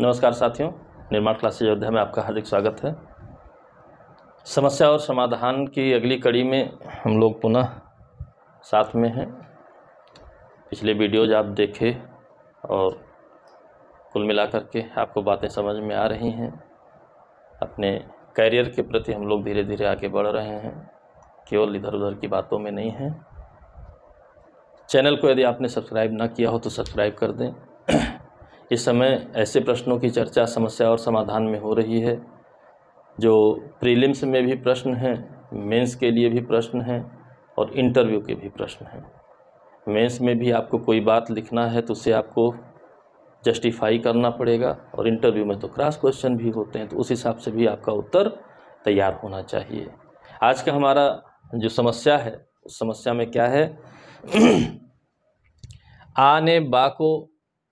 नमस्कार साथियों निर्माण क्लास अयोध्या में आपका हार्दिक स्वागत है समस्या और समाधान की अगली कड़ी में हम लोग पुनः साथ में हैं पिछले वीडियोज आप देखे और कुल मिलाकर के आपको बातें समझ में आ रही हैं अपने कैरियर के प्रति हम लोग धीरे धीरे आगे बढ़ रहे हैं केवल इधर उधर की बातों में नहीं हैं चैनल को यदि आपने सब्सक्राइब ना किया हो तो सब्सक्राइब कर दें इस समय ऐसे प्रश्नों की चर्चा समस्या और समाधान में हो रही है जो प्रीलिम्स में भी प्रश्न हैं मेंस के लिए भी प्रश्न हैं और इंटरव्यू के भी प्रश्न हैं मेंस में भी आपको कोई बात लिखना है तो उसे आपको जस्टिफाई करना पड़ेगा और इंटरव्यू में तो क्रॉस क्वेश्चन भी होते हैं तो उस हिसाब से भी आपका उत्तर तैयार होना चाहिए आज का हमारा जो समस्या है उस समस्या में क्या है आने बा को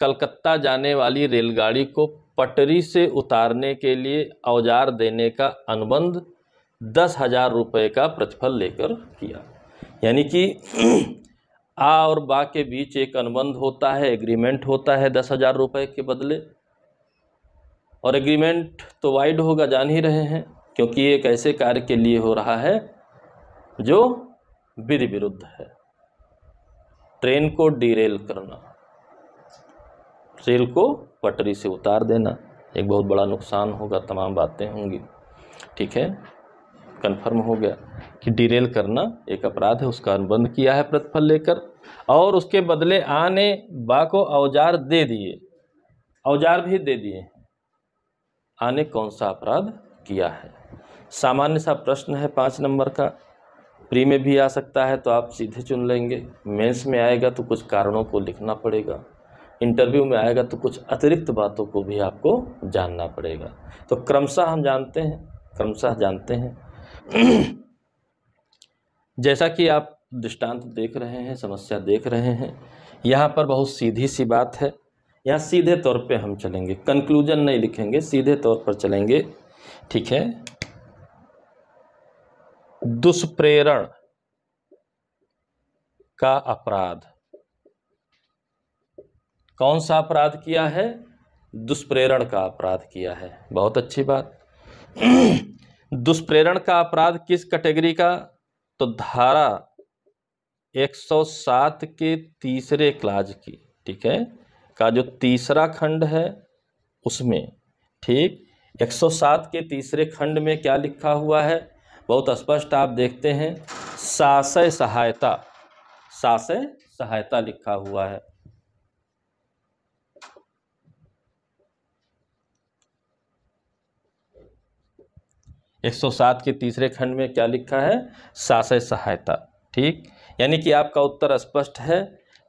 कलकत्ता जाने वाली रेलगाड़ी को पटरी से उतारने के लिए औजार देने का अनुबंध दस हजार रुपये का प्रतिफल लेकर किया यानी कि आ और बा के बीच एक अनुबंध होता है एग्रीमेंट होता है दस हजार रुपये के बदले और एग्रीमेंट तो वाइड होगा जान ही रहे हैं क्योंकि एक ऐसे कार्य के लिए हो रहा है जो विधि विरुद्ध है ट्रेन को डीरेल करना रेल को पटरी से उतार देना एक बहुत बड़ा नुकसान होगा तमाम बातें होंगी ठीक है कन्फर्म हो गया कि डिरेल करना एक अपराध है उसका अनुबंध किया है प्रतिफल लेकर और उसके बदले आने बा को औजार दे दिए औजार भी दे दिए आने कौन सा अपराध किया है सामान्य सा प्रश्न है पाँच नंबर का प्री में भी आ सकता है तो आप सीधे चुन लेंगे मेंस में आएगा तो कुछ कारणों को लिखना पड़ेगा इंटरव्यू में आएगा तो कुछ अतिरिक्त बातों को भी आपको जानना पड़ेगा तो क्रमशः हम जानते हैं क्रमशः जानते हैं जैसा कि आप दृष्टांत देख रहे हैं समस्या देख रहे हैं यहाँ पर बहुत सीधी सी बात है यहाँ सीधे तौर पे हम चलेंगे कंक्लूजन नहीं लिखेंगे सीधे तौर पर चलेंगे ठीक है दुष्प्रेरण का अपराध कौन सा अपराध किया है दुष्प्रेरण का अपराध किया है बहुत अच्छी बात दुष्प्रेरण का अपराध किस कैटेगरी का तो धारा 107 के तीसरे क्लाज की ठीक है का जो तीसरा खंड है उसमें ठीक 107 के तीसरे खंड में क्या लिखा हुआ है बहुत स्पष्ट आप देखते हैं सासय सहायता सासय सहायता लिखा हुआ है 107 के तीसरे खंड में क्या लिखा है साशय सहायता ठीक यानी कि आपका उत्तर स्पष्ट है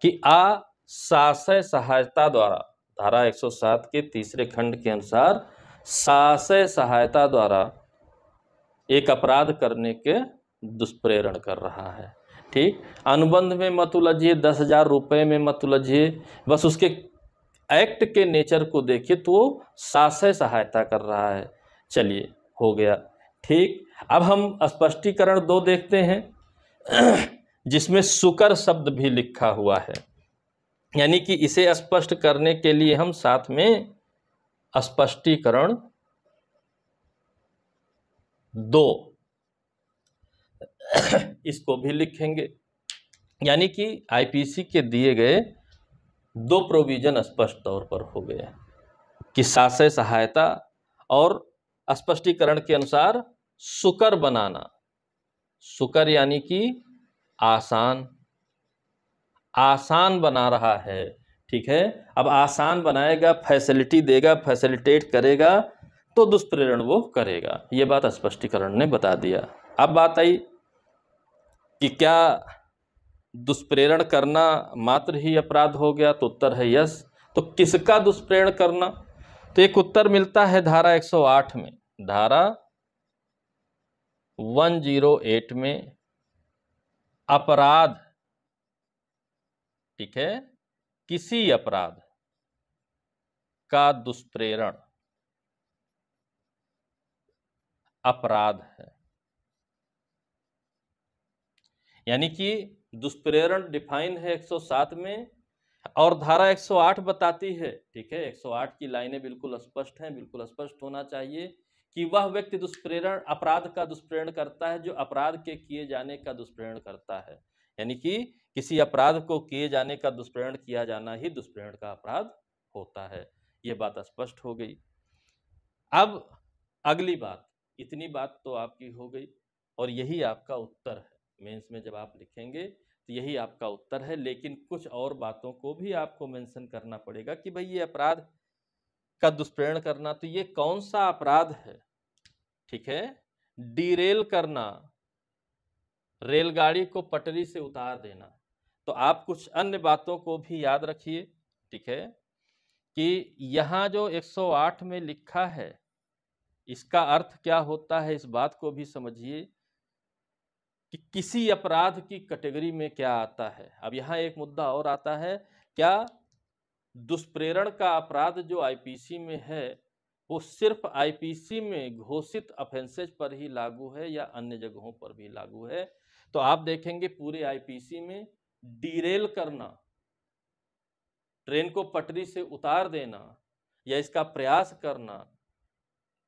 कि आ साशय सहायता द्वारा धारा 107 के तीसरे खंड के अनुसार साशय सहायता द्वारा एक अपराध करने के दुष्प्रेरण कर रहा है ठीक अनुबंध में मत उलझिए दस हजार रुपये में मत उलझिए बस उसके एक्ट के नेचर को देखिए तो वो साशय सहायता कर रहा है चलिए हो गया ठीक अब हम स्पष्टीकरण दो देखते हैं जिसमें सुकर शब्द भी लिखा हुआ है यानी कि इसे स्पष्ट करने के लिए हम साथ में स्पष्टीकरण दो इसको भी लिखेंगे यानी कि आईपीसी के दिए गए दो प्रोविजन स्पष्ट तौर पर हो गए कि साशय सहायता और स्पष्टीकरण के अनुसार सुकर बनाना सुकर यानी कि आसान आसान बना रहा है ठीक है अब आसान बनाएगा फैसिलिटी देगा फैसिलिटेट करेगा तो दुष्प्रेरण वो करेगा ये बात स्पष्टीकरण ने बता दिया अब बात आई कि क्या दुष्प्रेरण करना मात्र ही अपराध हो गया तो उत्तर है यस तो किसका दुष्प्रेरण करना तो एक उत्तर मिलता है धारा 108 में धारा 108 में अपराध ठीक है किसी अपराध का दुष्प्रेरण अपराध है यानी कि दुष्प्रेरण डिफाइन है 107 में और धारा 108 बताती है ठीक है 108 की लाइनें बिल्कुल स्पष्ट हैं बिल्कुल स्पष्ट होना चाहिए कि वह व्यक्ति दुष्प्रेरण अपराध का दुष्प्रेरण करता है जो अपराध के किए जाने का दुष्प्रेरण करता है यानी कि किसी अपराध को किए जाने का दुष्प्रेरण किया जाना ही दुष्प्रेरण का अपराध होता है यह बात स्पष्ट हो गई अब अगली बात इतनी बात तो आपकी हो गई और यही आपका उत्तर है मेंस में जब आप लिखेंगे तो यही आपका उत्तर है लेकिन कुछ और बातों को भी आपको मेंशन करना पड़ेगा कि भाई ये अपराध का दुष्प्रेरण करना तो ये कौन सा अपराध है ठीक है डीरेल करना रेलगाड़ी को पटरी से उतार देना तो आप कुछ अन्य बातों को भी याद रखिए ठीक है कि यहाँ जो 108 में लिखा है इसका अर्थ क्या होता है इस बात को भी समझिए कि किसी अपराध की कैटेगरी में क्या आता है अब यहाँ एक मुद्दा और आता है क्या दुष्प्रेरण का अपराध जो आईपीसी में है वो सिर्फ आईपीसी में घोषित अफेंसेज पर ही लागू है या अन्य जगहों पर भी लागू है तो आप देखेंगे पूरे आईपीसी में डीरेल करना ट्रेन को पटरी से उतार देना या इसका प्रयास करना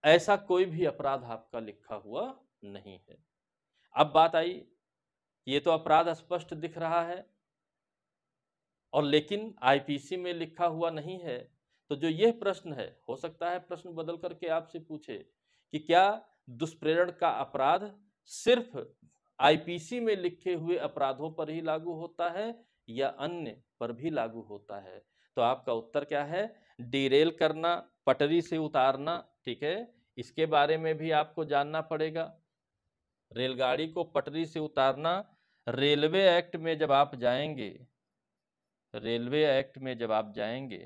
ऐसा कोई भी अपराध आपका लिखा हुआ नहीं है अब बात आई ये तो अपराध स्पष्ट दिख रहा है और लेकिन आईपीसी में लिखा हुआ नहीं है तो जो यह प्रश्न है हो सकता है प्रश्न बदल करके आपसे पूछे कि क्या दुष्प्रेरण का अपराध सिर्फ आईपीसी में लिखे हुए अपराधों पर ही लागू होता है या अन्य पर भी लागू होता है तो आपका उत्तर क्या है डीरेल करना पटरी से उतारना ठीक है इसके बारे में भी आपको जानना पड़ेगा रेलगाड़ी को पटरी से उतारना रेलवे एक्ट में जब आप जाएंगे रेलवे एक्ट में जब आप जाएंगे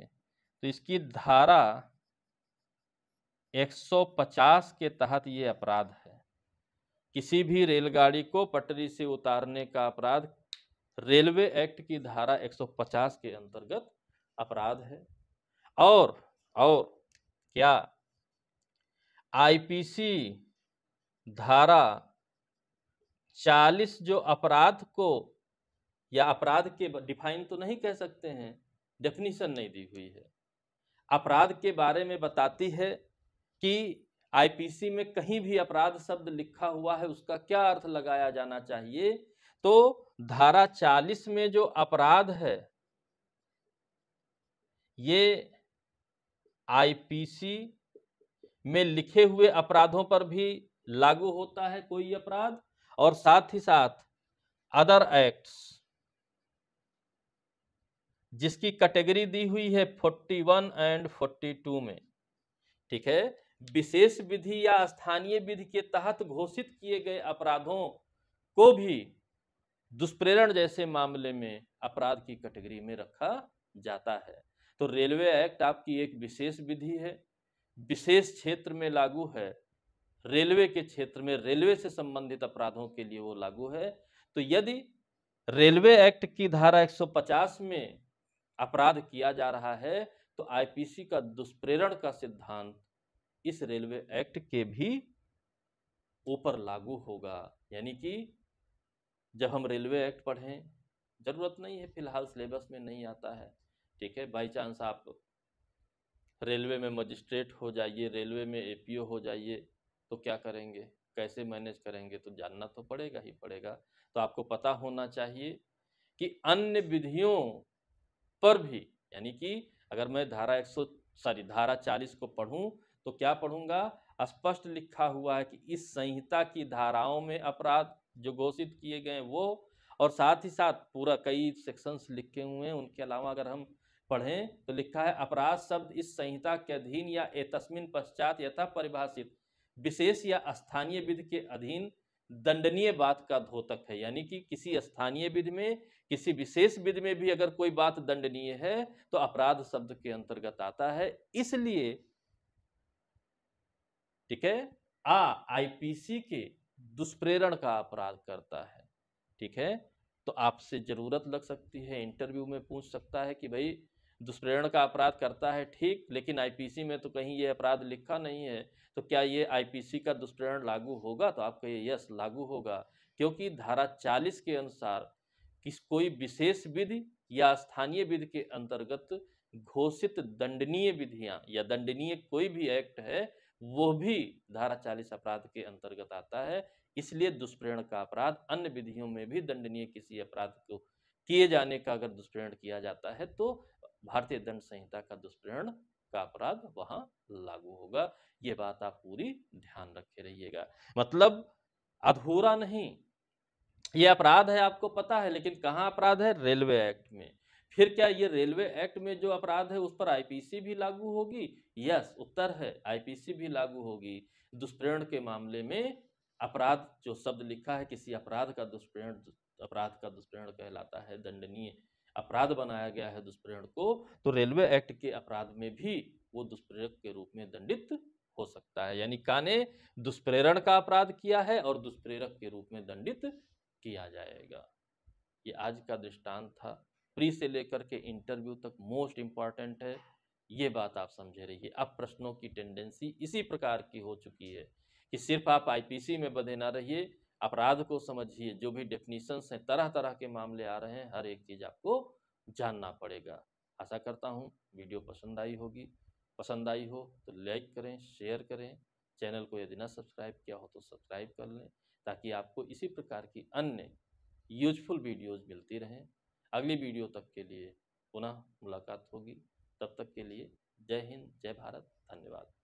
तो इसकी धारा 150 के तहत ये अपराध है किसी भी रेलगाड़ी को पटरी से उतारने का अपराध रेलवे एक्ट की धारा 150 के अंतर्गत अपराध है और और क्या आईपीसी धारा 40 जो अपराध को या अपराध के डिफाइन तो नहीं कह सकते हैं डेफिनीशन नहीं दी हुई है अपराध के बारे में बताती है कि आईपीसी में कहीं भी अपराध शब्द लिखा हुआ है उसका क्या अर्थ लगाया जाना चाहिए तो धारा 40 में जो अपराध है ये आईपीसी में लिखे हुए अपराधों पर भी लागू होता है कोई अपराध और साथ ही साथ अदर एक्ट्स जिसकी कैटेगरी दी हुई है 41 एंड 42 में ठीक है विशेष विधि या स्थानीय विधि के तहत घोषित किए गए अपराधों को भी दुष्प्रेरण जैसे मामले में अपराध की कैटेगरी में रखा जाता है तो रेलवे एक्ट आपकी एक विशेष विधि है विशेष क्षेत्र में लागू है रेलवे के क्षेत्र में रेलवे से संबंधित अपराधों के लिए वो लागू है तो यदि रेलवे एक्ट की धारा 150 में अपराध किया जा रहा है तो आईपीसी का दुष्प्रेरण का सिद्धांत इस रेलवे एक्ट के भी ऊपर लागू होगा यानी कि जब हम रेलवे एक्ट पढ़ें ज़रूरत नहीं है फिलहाल सिलेबस में नहीं आता है ठीक है बाई चांस आप रेलवे में मजिस्ट्रेट हो जाइए रेलवे में एपीओ हो जाइए तो क्या करेंगे कैसे मैनेज करेंगे तो जानना तो पड़ेगा ही पड़ेगा तो आपको पता होना चाहिए कि अन्य विधियों पर भी यानी कि अगर मैं धारा एक सौ सॉरी धारा चालीस को पढ़ूं तो क्या पढ़ूंगा स्पष्ट लिखा हुआ है कि इस संहिता की धाराओं में अपराध जो घोषित किए गए वो और साथ ही साथ पूरा कई सेक्शंस लिखे हुए हैं उनके अलावा अगर हम पढ़ें तो लिखा है अपराध शब्द इस संहिता के अधीन या एतस्मिन पश्चात यथा परिभाषित विशेष या स्थानीय विधि के अधीन दंडनीय बात का धोतक है यानी कि किसी स्थानीय विधि में किसी विशेष विधि में भी अगर कोई बात दंडनीय है तो अपराध शब्द के अंतर्गत आता है इसलिए ठीक है आ आईपीसी के दुष्प्रेरण का अपराध करता है ठीक है तो आपसे जरूरत लग सकती है इंटरव्यू में पूछ सकता है कि भाई दुष्प्रेरण का अपराध करता है ठीक लेकिन आईपीसी में तो कहीं ये अपराध लिखा नहीं है तो क्या ये आईपीसी का दुष्प्रेरण लागू होगा तो आप कहिए यस लागू होगा क्योंकि धारा 40 के अनुसार किस कोई विशेष विधि या स्थानीय विधि के अंतर्गत घोषित दंडनीय विधियां या दंडनीय कोई भी एक्ट है वो भी धारा चालीस अपराध के अंतर्गत आता है इसलिए दुष्प्रेरण का अपराध अन्य विधियों में भी दंडनीय किसी अपराध को किए जाने का अगर दुष्प्रेरण किया जाता है तो भारतीय दंड संहिता का दुष्प्रेरण का अपराध वहां लागू होगा ये बात आप पूरी ध्यान रखे रहिएगा मतलब अधूरा नहीं ये अपराध है आपको पता है लेकिन कहाँ अपराध है रेलवे एक्ट में फिर क्या ये रेलवे एक्ट में जो अपराध है उस पर आईपीसी भी लागू होगी यस उत्तर है आईपीसी भी लागू होगी दुष्प्रेरण के मामले में अपराध जो शब्द लिखा है किसी अपराध का दुष्प्रेरण अपराध का दुष्प्रेरण कहलाता है दंडनीय अपराध बनाया गया है दुष्प्रेरण को तो रेलवे एक्ट के अपराध में भी वो दुष्प्रेरक के रूप में दंडित हो सकता है यानी काने दुष्प्रेरण का अपराध किया है और दुष्प्रेरक के रूप में दंडित किया जाएगा ये आज का दृष्टांत था प्री से लेकर के इंटरव्यू तक मोस्ट इम्पॉर्टेंट है ये बात आप समझे रहिए अब प्रश्नों की टेंडेंसी इसी प्रकार की हो चुकी है कि सिर्फ आप आईपीसी में बधे ना रहिए अपराध को समझिए जो भी डेफिनीशंस हैं तरह तरह के मामले आ रहे हैं हर एक चीज़ आपको जानना पड़ेगा आशा करता हूँ वीडियो पसंद आई होगी पसंद आई हो तो लाइक करें शेयर करें चैनल को यदि ना सब्सक्राइब किया हो तो सब्सक्राइब कर लें ताकि आपको इसी प्रकार की अन्य यूजफुल वीडियोज़ मिलती रहें अगली वीडियो तक के लिए पुनः मुलाकात होगी तब तक के लिए जय हिंद जय भारत धन्यवाद